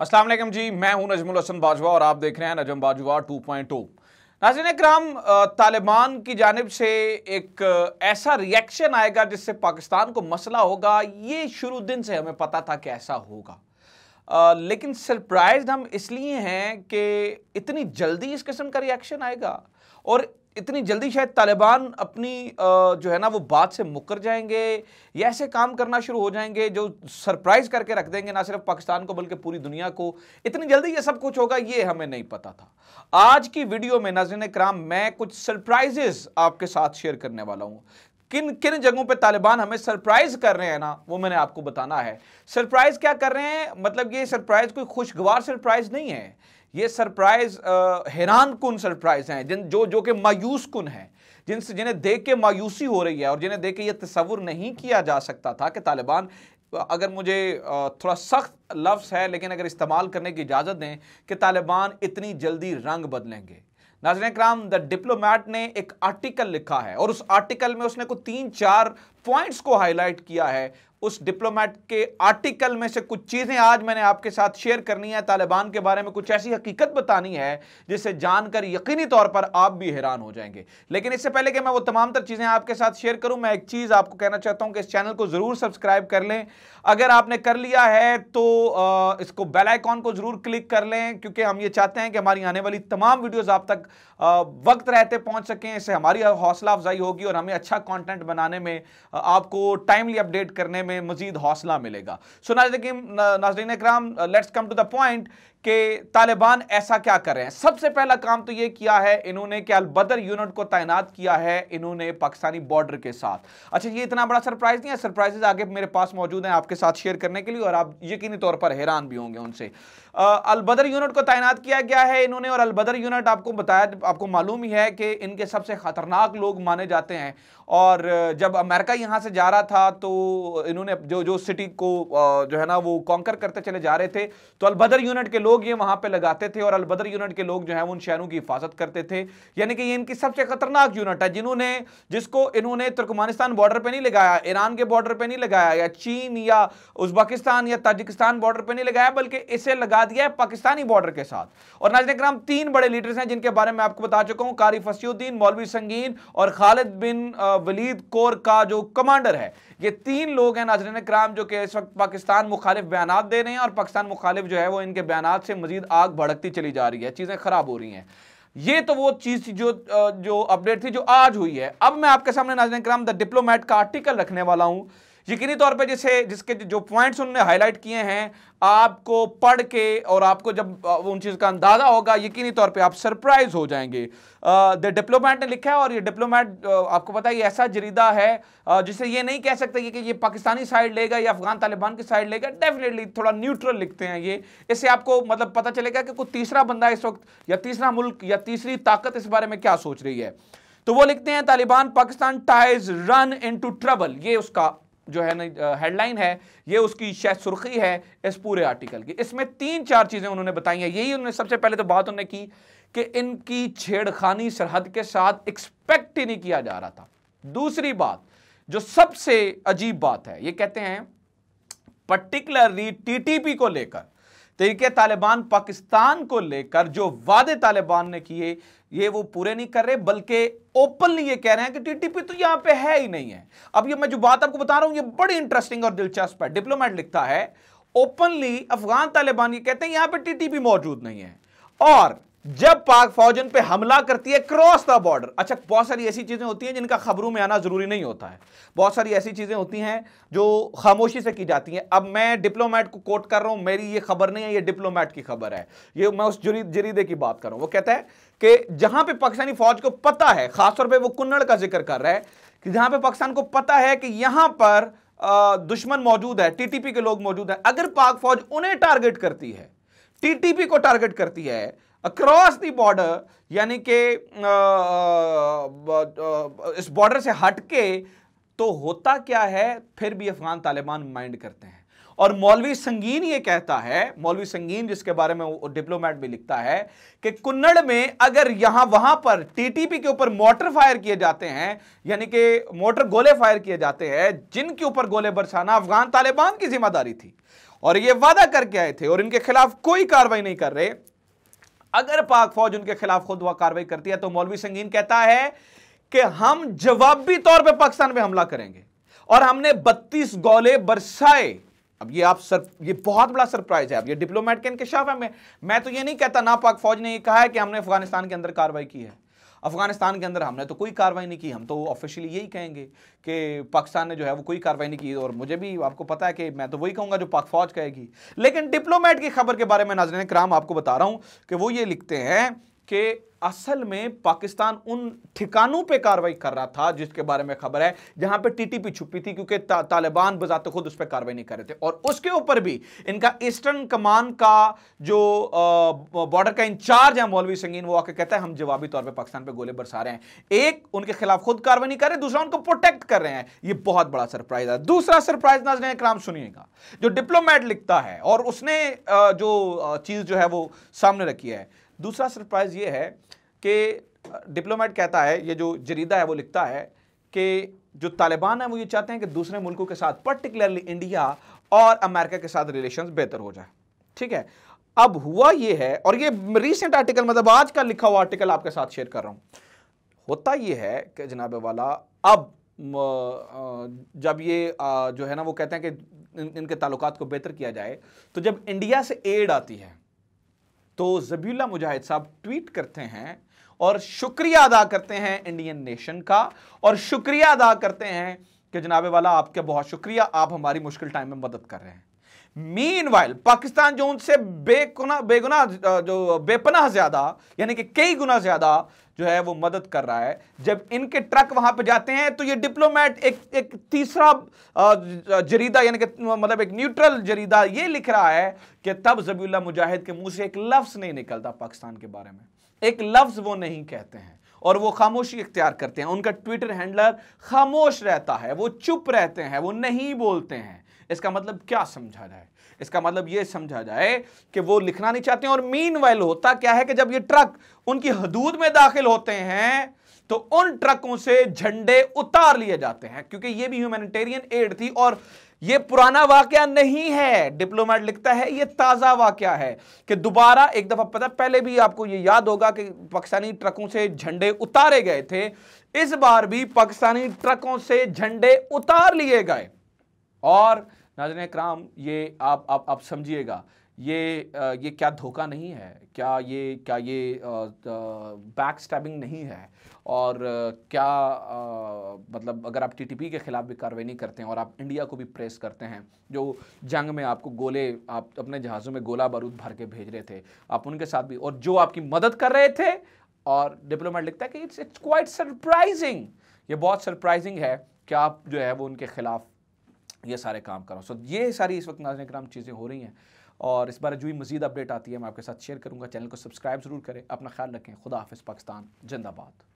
असलम जी मैं हूं नजमुल हसन बाजवा और आप देख रहे हैं नजम बाजवा 2.0 नाजिन कराम तालिबान की जानब से एक ऐसा रिएक्शन आएगा जिससे पाकिस्तान को मसला होगा ये शुरू दिन से हमें पता था कि ऐसा होगा आ, लेकिन सरप्राइज हम इसलिए हैं कि इतनी जल्दी इस किस्म का रिएक्शन आएगा और इतनी जल्दी शायद तालिबान अपनी जो है ना वो बात से मुकर जाएंगे या ऐसे काम करना शुरू हो जाएंगे जो सरप्राइज करके रख देंगे ना सिर्फ पाकिस्तान को बल्कि पूरी दुनिया को इतनी जल्दी ये सब कुछ होगा ये हमें नहीं पता था आज की वीडियो में नजर कराम मैं कुछ सरप्राइजेस आपके साथ शेयर करने वाला हूँ किन किन जगहों पे तालिबान हमें सरप्राइज कर रहे हैं ना वो मैंने आपको बताना है सरप्राइज क्या कर रहे हैं मतलब ये सरप्राइज कोई खुशगवार सरप्राइज नहीं है ये सरप्राइज हैरान कन सरप्राइज हैं जिन जो जो कि मायूस कन है जिनसे जिन्हें देख के मायूसी हो रही है और जिन्हें देख के ये तस्वुर नहीं किया जा सकता था कि तालिबान अगर मुझे थोड़ा सख्त लफ्ज़ है लेकिन अगर इस्तेमाल करने की इजाज़त दें कि तालिबान इतनी जल्दी रंग बदलेंगे नाजन कराम द डिप्लोमैट ने एक आर्टिकल लिखा है और उस आर्टिकल में उसने कुछ तीन चार पॉइंट्स को हाईलाइट किया है उस डिप्लोमेट के आर्टिकल में से कुछ चीज़ें आज मैंने आपके साथ शेयर करनी है तालिबान के बारे में कुछ ऐसी हकीकत बतानी है जिसे जानकर यकीनी तौर पर आप भी हैरान हो जाएंगे लेकिन इससे पहले कि मैं वो तमाम तर चीज़ें आपके साथ शेयर करूं मैं एक चीज़ आपको कहना चाहता हूं कि इस चैनल को ज़रूर सब्सक्राइब कर लें अगर आपने कर लिया है तो इसको बेलाइकॉन को ज़रूर क्लिक कर लें क्योंकि हम ये चाहते हैं कि हमारी आने वाली तमाम वीडियोज़ आप तक वक्त रहते पहुंच सकें इससे हमारी हौसला अफजाई होगी और हमें अच्छा कॉन्टेंट बनाने में आपको टाइमली अपडेट करने में हमें मजीद हौसला मिलेगा सो नाजरीन नाजरीन कराम let's come to the point कि तालिबान ऐसा क्या कर रहे हैं सबसे पहला काम तो ये किया है इन्होंने कि अलबदर यूनिट को तैनात किया है इन्होंने पाकिस्तानी बॉर्डर के साथ अच्छा ये इतना बड़ा सरप्राइज नहीं है सरप्राइजेज आगे मेरे पास मौजूद हैं आपके साथ शेयर करने के लिए और आप यकीनी तौर पर हैरान भी होंगे उनसे अलबदर यूनिट को तैनात किया गया है इन्होंने और अलबदर यूनिट आपको बताया आपको मालूम ही है कि इनके सबसे ख़तरनाक लोग माने जाते हैं और जब अमेरिका यहाँ से जा रहा था तो इन्होंने इन्होंने जो जो सिटी को जो है ना वो कॉन्कर करते चले जा रहे थे तो अलबदर यूनिट के लोग ये वहां पे लगाते थे और अलबदर यूनिट के लोग जो है उन शहरों की हिफाजत करते थे यानी कि ये इनकी सबसे खतरनाक यूनिट है जिन्होंने जिसको इन्होंने तुर्कमानिस्तान बॉर्डर पर नहीं लगाया ईरान के बॉर्डर पर नहीं लगाया या चीन या उजबाकिस्तान या ताजिकिस्तान बॉर्डर पर नहीं लगाया बल्कि इसे लगा दिया है पाकिस्तानी बॉर्डर के साथ और नाजन कराम तीन बड़े लीडर्स हैं जिनके बारे में आपको बता चुका हूँ कारी फसीुद्दीन मौलवी संगीन और खालिद बिन वलीद कोर का जो कमांडर है ये तीन लोग हैं हैं नाजरन कराम जो कि इस वक्त पाकिस्तान मुखालिफ बयान दे रहे हैं और पाकिस्तान मुखालिफ जो है वो इनके बयान से मजीद आग भड़कती चली जा रही है चीज़ें ख़राब हो रही हैं ये तो वो चीज़ थी जो जो अपडेट थी जो आज हुई है अब मैं आपके सामने नाजरन कराम द डिप्लोमेट का आर्टिकल रखने वाला हूँ यकीनी तौर पे जैसे जिसके जो पॉइंट्स उन्होंने हाईलाइट किए हैं आपको पढ़ के और आपको जब उन चीज़ का अंदाज़ा होगा यकीनी तौर पे आप सरप्राइज हो जाएंगे द डिप्लोमैट ने लिखा है और ये डिप्लोमैट आपको पता है ये ऐसा जरीदा है जिसे ये नहीं कह सकते कि ये पाकिस्तानी साइड लेगा या अफगान तालिबान की साइड लेगा डेफिनेटली थोड़ा न्यूट्रल लिखते हैं ये इससे आपको मतलब पता चलेगा कि कोई तीसरा बंदा इस वक्त या तीसरा मुल्क या तीसरी ताकत इस बारे में क्या सोच रही है तो वो लिखते हैं Taliban Pakistan ties run into trouble ये उसका जो है ना हेडलाइन है ये उसकी शायद सुर्खी है इस पूरे आर्टिकल की इसमें तीन चार चीज़ें उन्होंने बताई हैं यही उन्होंने सबसे पहले तो बात उन्होंने की कि इनकी छेड़खानी सरहद के साथ एक्सपेक्ट ही नहीं किया जा रहा था दूसरी बात जो सबसे अजीब बात है ये कहते हैं पर्टिकुलरली टीटीपी को लेकर तरीके तालिबान पाकिस्तान को लेकर जो वादे तालिबान ने किए ये वो पूरे नहीं कर रहे बल्कि ओपनली ये कह रहे हैं कि टीटीपी तो यहां पे है ही नहीं है अब ये मैं जो बात आपको बता रहा हूं ये बड़ी इंटरेस्टिंग और दिलचस्प है डिप्लोमेट लिखता है ओपनली अफगान तालिबान ये कहते हैं यहां पे टीटीपी मौजूद नहीं है और जब पाक फौज उन पर हमला करती है क्रॉस द बॉर्डर अच्छा बहुत सारी ऐसी चीज़ें होती हैं जिनका खबरों में आना ज़रूरी नहीं होता है बहुत सारी ऐसी चीज़ें होती हैं जो खामोशी से की जाती हैं अब मैं डिप्लोमेट को कोट कर रहा हूं मेरी ये खबर नहीं है ये डिप्लोमेट की खबर है ये मैं उस जरीदे की बात कर रहा हूं वो कहता है कि जहां पर पाकिस्तानी फौज को पता है खासतौर पर वो कुन्नड़ का जिक्र कर रहा है कि जहां पर पाकिस्तान को पता है कि यहां पर दुश्मन मौजूद है टीटीपी के लोग मौजूद हैं अगर पाक फौज उन्हें टारगेट करती है टीटीपी को टारगेट करती है अक्रॉस दी बॉर्डर यानी कि इस बॉर्डर से हटके तो होता क्या है फिर भी अफगान तालिबान माइंड करते हैं और मौलवी संगीन ये कहता है मौलवी संगीन जिसके बारे में डिप्लोमेट भी लिखता है कि कुन्नड़ में अगर यहां वहां पर टीटीपी के ऊपर मोटर फायर किए जाते हैं यानी कि मोटर गोले फायर किए जाते हैं जिनके ऊपर गोले बरसाना अफगान तालिबान की जिम्मेदारी थी और ये वादा करके आए थे और इनके खिलाफ कोई कार्रवाई नहीं कर रहे अगर पाक फौज उनके खिलाफ खुद वह कार्रवाई करती है तो मौलवी संगीन कहता है कि हम जवाबी तौर पर पाकिस्तान में हमला करेंगे और हमने 32 गोले बरसाए अब ये आप सर ये बहुत बड़ा सरप्राइज है अब ये डिप्लोमेट के इनकशाफ है मैं मैं तो ये नहीं कहता ना पाक फौज ने ये कहा है कि हमने अफगानिस्तान के अंदर कार्रवाई की है अफगानिस्तान के अंदर हमने तो कोई कार्रवाई नहीं की हम तो ऑफिशियली यही कहेंगे कि पाकिस्तान ने जो है वो कोई कार्रवाई नहीं की और मुझे भी आपको पता है कि मैं तो वही कहूँगा जो पाक फौज कहेगी लेकिन डिप्लोमेट की खबर के बारे में नाजरन कराम आपको बता रहा हूँ कि वो ये लिखते हैं कि असल में पाकिस्तान उन ठिकानों पे कार्रवाई कर रहा था जिसके बारे में खबर है जहां पे टीटीपी छुपी थी क्योंकि ता, तालिबान बजाते खुद उस पर कार्रवाई नहीं कर रहे थे और उसके ऊपर भी इनका ईस्टर्न कमान का जो बॉर्डर का इंचार्ज है मौलवी संगीन वो आके कहता है हम जवाबी तौर पर पाकिस्तान पर गोले बरसा रहे हैं एक उनके खिलाफ खुद कार्रवाई नहीं कर रहे दूसरा उनको प्रोटेक्ट कर रहे हैं यह बहुत बड़ा सरप्राइज है दूसरा सरप्राइज नाजन इक्राम सुनिएगा जो डिप्लोमैट लिखता है और उसने जो चीज़ जो है वो सामने रखी है दूसरा सरप्राइज़ ये है कि डिप्लोमेट कहता है ये जो जरीदा है वो लिखता है कि जो तालिबान है वो ये चाहते हैं कि दूसरे मुल्कों के साथ पर्टिकुलरली इंडिया और अमेरिका के साथ रिलेशंस बेहतर हो जाए ठीक है अब हुआ ये है और ये रिसेंट आर्टिकल मतलब आज का लिखा हुआ आर्टिकल आपके साथ शेयर कर रहा हूँ होता ये है कि जनाब वाला अब जब ये जो है ना वो कहते हैं कि इन, इनके ताल्लुकात को बेहतर किया जाए तो जब इंडिया से एड आती है तो जबीला मुजाहिद साहब ट्वीट करते हैं और शुक्रिया अदा करते हैं इंडियन नेशन का और शुक्रिया अदा करते हैं कि जनाबे वाला आपके बहुत शुक्रिया आप हमारी मुश्किल टाइम में मदद कर रहे हैं मीन पाकिस्तान जो उनसे बेगुना बेगुना जो बेपना ज्यादा यानी कि कई गुना ज्यादा जो है वो मदद कर रहा है जब इनके ट्रक वहां पे जाते हैं तो ये डिप्लोमेट एक एक तीसरा जरीदा यानी कि मतलब एक न्यूट्रल जरीदा ये लिख रहा है कि तब जबी मुजाहिद के मुंह से एक लफ्ज़ नहीं निकलता पाकिस्तान के बारे में एक लफ्ज़ वो नहीं कहते हैं और वो खामोशी इख्तियार करते हैं उनका ट्विटर हैंडलर खामोश रहता है वो चुप रहते हैं वो नहीं बोलते हैं इसका मतलब क्या समझा जाए इसका मतलब ये समझा जाए कि वो लिखना नहीं चाहते और मीन होता क्या है कि जब ये ट्रक उनकी हदूद में दाखिल होते हैं तो उन ट्रकों से झंडे उतार लिए जाते हैं क्योंकि ये भी ह्यूमैनिटेरियन एड थी और ये पुराना वाक्य नहीं है डिप्लोमेट लिखता है ये ताज़ा वाक्य है कि दोबारा एक दफ़ा पता पहले भी आपको ये याद होगा कि पाकिस्तानी ट्रकों से झंडे उतारे गए थे इस बार भी पाकिस्तानी ट्रकों से झंडे उतार लिए गए और नाजन कराम ये आप आप, आप समझिएगा ये ये क्या धोखा नहीं है क्या ये क्या ये बैक स्टैबिंग नहीं है और क्या आ, मतलब अगर आप टीटीपी के ख़िलाफ़ भी कार्रवाई नहीं करते हैं और आप इंडिया को भी प्रेस करते हैं जो जंग में आपको गोले आप अपने जहाज़ों में गोला बारूद भर के भेज रहे थे आप उनके साथ भी और जो आपकी मदद कर रहे थे और डिप्लोमेट लिखता है कि इट्स इट्स क्वाइट सरप्राइजिंग ये बहुत सरप्राइजिंग है कि आप जो है वो उनके ख़िलाफ़ ये सारे काम करो सो ये सारी इस वक्त नाजन कराम चीज़ें हो रही हैं और इस बारे जो ही मजीद अपडेट आती है मैं आपके साथ शेयर करूँगा चैनल को सब्सक्राइब ज़रूर करें अपना ख्याल रखें खुदा हाफ़ पाकिस्तान जिंदाबाद